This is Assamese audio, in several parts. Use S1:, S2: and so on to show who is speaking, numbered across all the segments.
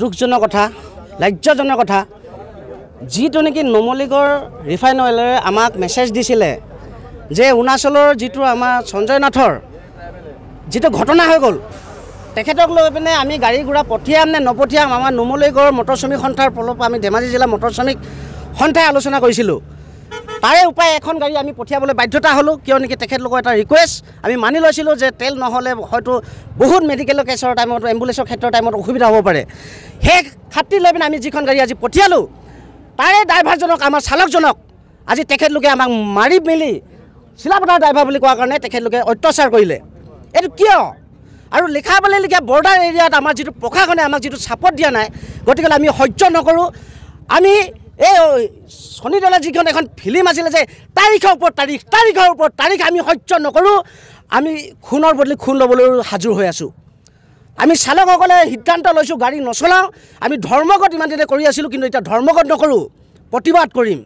S1: দুখজনক কথা লাজ্যজনক কথা যিটো নেকি নমলিগড় ৰিফাইন অইলেৰে আমাক মেছেজ দিছিলে যে অৰুণাচলৰ যিটো আমাৰ সঞ্জয় নাথৰ যিটো ঘটনা হৈ গ'ল তেখেতক লৈ পিনে আমি গাড়ী ঘোঁৰা পঠিয়াম নে নপঠিয়াম আমাৰ নুমলিগড় মটৰ শ্ৰমিক সন্থাৰ ফলৰ পৰা আমি ধেমাজি জিলা মটৰ শ্ৰমিক সন্থাই আলোচনা কৰিছিলোঁ তাৰে উপায় এখন গাড়ী আমি পঠিয়াবলৈ বাধ্যতা হ'লোঁ কিয় নেকি তেখেতলোকৰ এটা ৰিকুৱেষ্ট আমি মানি লৈছিলোঁ যে তেল নহ'লে হয়তো বহুত মেডিকেলৰ কেছৰ টাইমত এম্বুলেঞ্চৰ ক্ষেত্ৰৰ টাইমত অসুবিধা হ'ব পাৰে সেই খাতি লৈ পিনে আমি যিখন গাড়ী আজি পঠিয়ালোঁ তাৰে ড্ৰাইভাৰজনক আমাৰ চালকজনক আজি তেখেতলোকে আমাক মাৰি মেলি চিলাপথাৰ ড্ৰাইভাৰ বুলি কোৱাৰ কাৰণে তেখেতলোকে অত্যাচাৰ কৰিলে এইটো কিয় আৰু লিখা লিখা বৰ্ডাৰ এৰিয়াত আমাৰ যিটো প্ৰশাসনে আমাক যিটো চাপৰ্ট দিয়া নাই গতিকে আমি সহ্য নকৰোঁ আমি এই চনিদলে যিখন এখন ফিল্ম আছিলে যে তাৰিখৰ ওপৰত তাৰিখ তাৰিখৰ ওপৰত তাৰিখ আমি সহ্য নকৰোঁ আমি খুনৰ বদলি খুন ল'বলৈ সাজু হৈ আছোঁ আমি চালকসকলে সিদ্ধান্ত লৈছোঁ গাড়ী নচলাওঁ আমি ধৰ্মঘট ইমান দিনে কৰি আছিলোঁ কিন্তু এতিয়া ধৰ্মঘট নকৰোঁ প্ৰতিবাদ কৰিম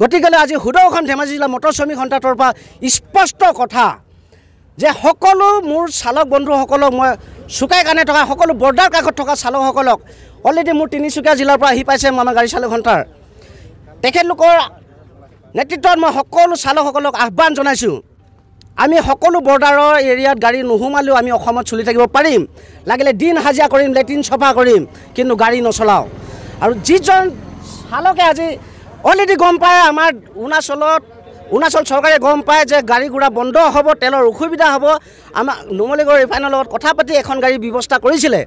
S1: গতিকেলৈ আজি সুদৌখন ধেমাজি জিলা মটৰ শ্ৰমিক সন্থাটোৰ পৰা স্পষ্ট কথা যে সকলো মোৰ চালক বন্ধুসকলক মই চুকাই কাণে থকা সকলো বৰ্ডাৰ কাষত থকা চালকসকলক অলৰেডি মোৰ তিনিচুকীয়া জিলাৰ পৰা আহি পাইছে আমাৰ গাড়ী চালক সন্থাৰ তেখেতলোকৰ নেতৃত্বত মই সকলো চালকসকলক আহ্বান জনাইছোঁ আমি সকলো বৰ্ডাৰৰ এৰিয়াত গাড়ী নোসোমালেও আমি অসমত চলি থাকিব পাৰিম লাগিলে দিন হাজিৰা কৰিম লেট্ৰিন চফা কৰিম কিন্তু গাড়ী নচলাওঁ আৰু যিজন চালকে আজি অলৰেডি গম পায় আমাৰ অৰুণাচলত অৰুণাচল চৰকাৰে গম পায় যে গাড়ী ঘোঁৰা বন্ধ হ'ব তেলৰ অসুবিধা হ'ব আমাৰ নুমলীগড় ৰিফাইনৰ লগত কথা পাতি এখন গাড়ীৰ ব্যৱস্থা কৰিছিলে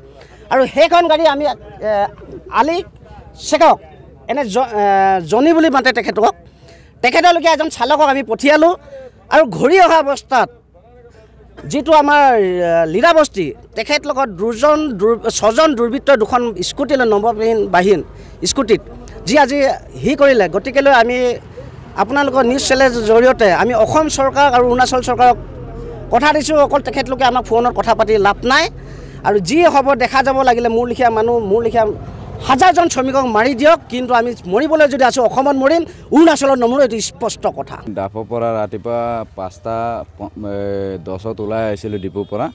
S1: আৰু সেইখন গাড়ী আমি আলি চেকক এনে জনি বুলি মাতে তেখেতক তেখেতলৈকে এজন চালকক আমি পঠিয়ালোঁ আৰু ঘূৰি অহা অৱস্থাত যিটো আমাৰ লীলাবস্তি তেখেত লগত দুজন দুৰ ছজন দুৰ্বৃত্ত দুখন স্কুটি লৈ নৱবিহীন বাহিন স্কুটিত যি আজি সি কৰিলে গতিকেলৈ আমি আপোনালোকৰ নিউজ চেনেলৰ জৰিয়তে আমি অসম চৰকাৰক আৰু অৰুণাচল চৰকাৰক কথা দিছোঁ অকল তেখেতলোকে আমাক ফোনত কথা পাতি লাভ নাই আৰু যি হ'ব দেখা যাব লাগিলে মোৰ লেখীয়া মানুহ মোৰ লেখীয়া হাজাৰজন শ্ৰমিকক মাৰি দিয়ক কিন্তু আমি মৰিবলৈ যদি আছোঁ অসমত মৰিম অৰুণাচলত নমৰোঁ এইটো স্পষ্ট
S2: কথা ডাপৰ পৰা ৰাতিপুৱা পাঁচটা দহত ওলাই আহিছিলোঁ ডিপুৰ পৰা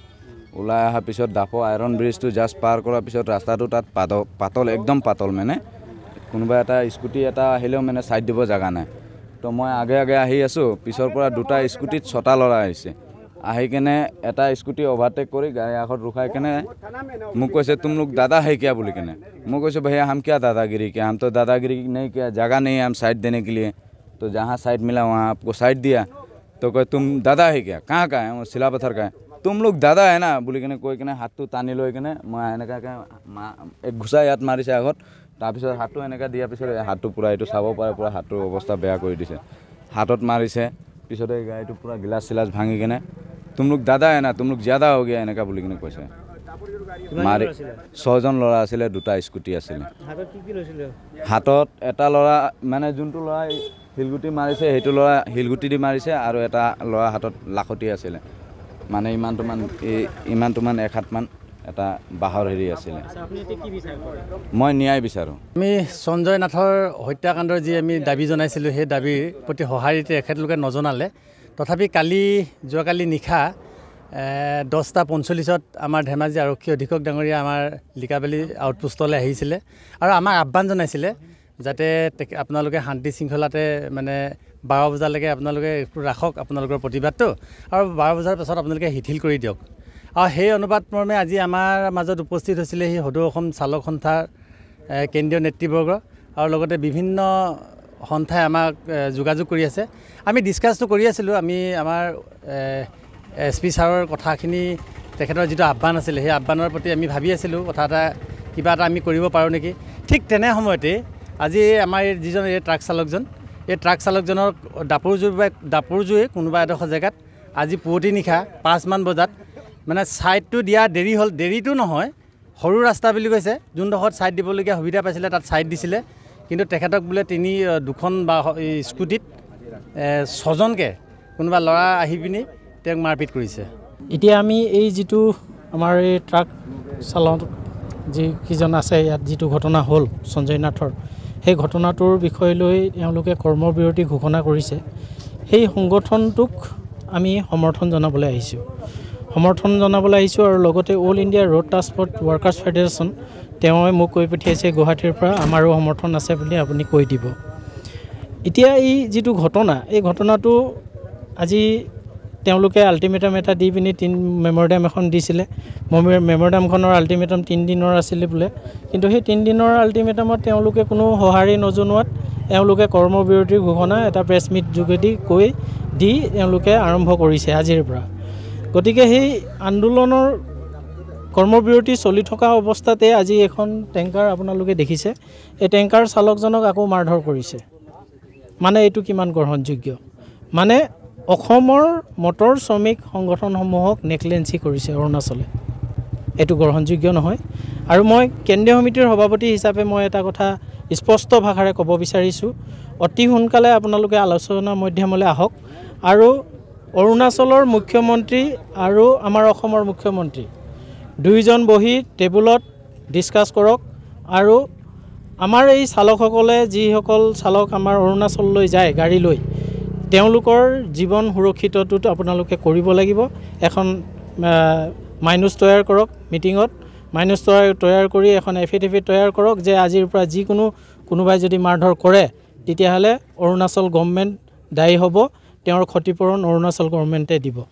S2: ওলাই অহাৰ পিছত ডাপৰ আইৰণ ব্ৰিজটো জাষ্ট পাৰ কৰাৰ পিছত ৰাস্তাটো তাত পাতল পাতল একদম পাতল মানে কোনোবা এটা স্কুটি এটা আহিলেও মানে চাইড দিব জেগা নাই তো মই আগে আগে আহি আছোঁ পিছৰ পৰা দুটা স্কুটিত ছটা ল'ৰা আহিছে আহি কেনে এটা স্কুটি অভাৰটেক কৰি গাড়ী আগত ৰখাই কেনে মোক কৈছে তুম লোক দাদা है क्या बोली কেনে মই কৈছোঁ भैया हम क्या दादागिरी किया हम तो दादागिरी नहीं किया जगह नहीं है हम साइड देने के लिए तो जहाँ साइड मिला वहाँ आपको साइड दिया तो कहे तुम दादा है क्या कहाँ का है वो सिला पत्थर का है तुम लोग दादा है ना बोली কেনে কৈ কেনে হাতটো টানি লৈ কেনে মই এনেকুৱাকৈ এক ঘোচা ইয়াত মাৰিছে আগত তাৰপিছত হাতটো এনেকৈ দিয়াৰ পিছত হাতটো পূৰা এইটো চাব পাৰে পূৰা হাতটোৰ অৱস্থা বেয়া কৰি দিছে হাতত মাৰিছে পিছতে গাড়ীটো পূৰা গিলাচ চিলাচ ভাঙি কিনে তোমলোক দাদা এনে তোমালোক জ্যাদা হৈ গিয়া এনেকৈ বুলি কিনে কৈছে মাৰি ছয়জন ল'ৰা আছিলে দুটা স্কুটি আছিলে হাতত এটা ল'ৰা মানে যোনটো ল'ৰাই শিলগুটি মাৰিছে সেইটো ল'ৰা শিলগুটি দি মাৰিছে আৰু এটা ল'ৰা হাতত লাখতি আছিলে মানে ইমানটো ইমানটোমান ইমানটো মান এক হাতমান এটা বাহৰ হেৰি আছিলে মই ন্যায় বিচাৰোঁ
S3: আমি সঞ্জয় নাথৰ হত্যাকাণ্ডৰ যি আমি দাবী জনাইছিলোঁ সেই দাবীৰ প্ৰতি সঁহাৰি এখেতলোকে নজনালে তথাপি কালি যোৱাকালি নিশা দহটা পঞ্চল্লিছত আমাৰ ধেমাজি আৰক্ষী অধীক্ষক ডাঙৰীয়া আমাৰ লিকাবেলি আউটপোষ্টলৈ আহিছিলে আৰু আমাক আহ্বান জনাইছিলে যাতে আপোনালোকে শান্তি শৃংখলাতে মানে বাৰ বজালৈকে আপোনালোকে ৰাখক আপোনালোকৰ প্ৰতিবাদটো আৰু বাৰ বজাৰ পাছত আপোনালোকে শিথিল কৰি দিয়ক আৰু সেই অনুবাদ মৰ্মে আজি আমাৰ মাজত উপস্থিত হৈছিলে সেই সদৌ অসম চালক সন্থাৰ কেন্দ্ৰীয় নেতৃবৰ্গ আৰু লগতে বিভিন্ন সন্থাই আমাক যোগাযোগ কৰি আছে আমি ডিছকাছটো কৰি আছিলোঁ আমি আমাৰ এছ পি ছাৰৰ কথাখিনি তেখেতৰ যিটো আহ্বান আছিলে সেই আহ্বানৰ প্ৰতি আমি ভাবি আছিলোঁ কথা এটা কিবা এটা আমি কৰিব পাৰোঁ নেকি ঠিক তেনে সময়তে আজি আমাৰ যিজন এই ট্ৰাক চালকজন এই ট্ৰাক চালকজনক দাপোৰজুৰি দাপোৰজুৰি কোনোবা এডোখৰ জেগাত আজি পুৱতি নিশা পাঁচমান বজাত মানে ছাইডটো দিয়া দেৰি হ'ল দেৰিটো নহয় সৰু ৰাস্তা বুলি কৈছে যোনডোখৰত ছাইড দিবলগীয়া সুবিধা পাইছিলে তাত ছাইড দিছিলে কিন্তু তেখেতক বোলে তিনি দুখন বা স্কুটিত ছজনকৈ কোনোবা ল'ৰা আহি পিনি তেওঁক মাৰপিট কৰিছে এতিয়া আমি এই
S4: যিটো আমাৰ এই ট্ৰাক চালক যিকেইজন আছে ইয়াত যিটো ঘটনা হ'ল সঞ্জয় নাথৰ সেই ঘটনাটোৰ বিষয় লৈ তেওঁলোকে কৰ্মবিৰতি ঘোষণা কৰিছে সেই সংগঠনটোক আমি সমৰ্থন জনাবলৈ আহিছোঁ সমৰ্থন জনাবলৈ আহিছোঁ আৰু লগতে all India road transport workers federation তেওঁৱে মোক কৈ পঠিয়াইছে গুৱাহাটীৰ পৰা আমাৰো সমৰ্থন আছে বুলি আপুনি কৈ দিব এতিয়া এই যিটো ঘটনা এই ঘটনাটো আজি তেওঁলোকে আল্টিমেটাম এটা দি পিনি তিন মেমৰিডাম এখন দিছিলে মেমৰিডামখনৰ আল্টিমেটাম তিনিদিনৰ আছিলে বোলে কিন্তু সেই তিনিদিনৰ আল্টিমেটামত তেওঁলোকে কোনো সঁহাৰি নজনোৱাত এওঁলোকে কৰ্মবিৰতিৰ ঘোষণা এটা প্ৰেছ মিট যোগেদি কৈ দি এওঁলোকে আৰম্ভ কৰিছে আজিৰ পৰা গতিকে সেই আন্দোলনৰ কৰ্মবিৰতি চলি থকা অৱস্থাতে আজি এখন টেংকাৰ আপোনালোকে দেখিছে এই টেংকাৰ চালকজনক আকৌ মাৰধৰ কৰিছে মানে এইটো কিমান গ্ৰহণযোগ্য মানে অসমৰ মটৰ শ্ৰমিক সংগঠনসমূহক নেকলেঞ্চি কৰিছে অৰুণাচলে এইটো গ্ৰহণযোগ্য নহয় আৰু মই কেন্দ্ৰীয় সমিতিৰ সভাপতি হিচাপে মই এটা কথা স্পষ্ট ভাষাৰে ক'ব বিচাৰিছোঁ অতি সোনকালে আপোনালোকে আলোচনা মাধ্যমলৈ আহক আৰু অৰুণাচলৰ মুখ্যমন্ত্ৰী আৰু আমাৰ অসমৰ মুখ্যমন্ত্ৰী দুয়োজন বহি টেবুলত ডিছকাছ কৰক আৰু আমাৰ এই চালকসকলে যিসকল চালক আমাৰ অৰুণাচললৈ যায় গাড়ী লৈ তেওঁলোকৰ জীৱন সুৰক্ষিতটো আপোনালোকে কৰিব লাগিব এখন মাইনুচ তৈয়াৰ কৰক মিটিঙত মাইনুচ তৈয়াৰ তৈয়াৰ কৰি এখন এফিডেভিট তৈয়াৰ কৰক যে আজিৰ পৰা যিকোনো কোনোবাই যদি মাৰধৰ কৰে তেতিয়াহ'লে অৰুণাচল গভমেণ্ট দায়ী হ'ব তেওঁৰ ক্ষতিপূৰণ অৰুণাচল গভৰ্ণমেণ্টে দিব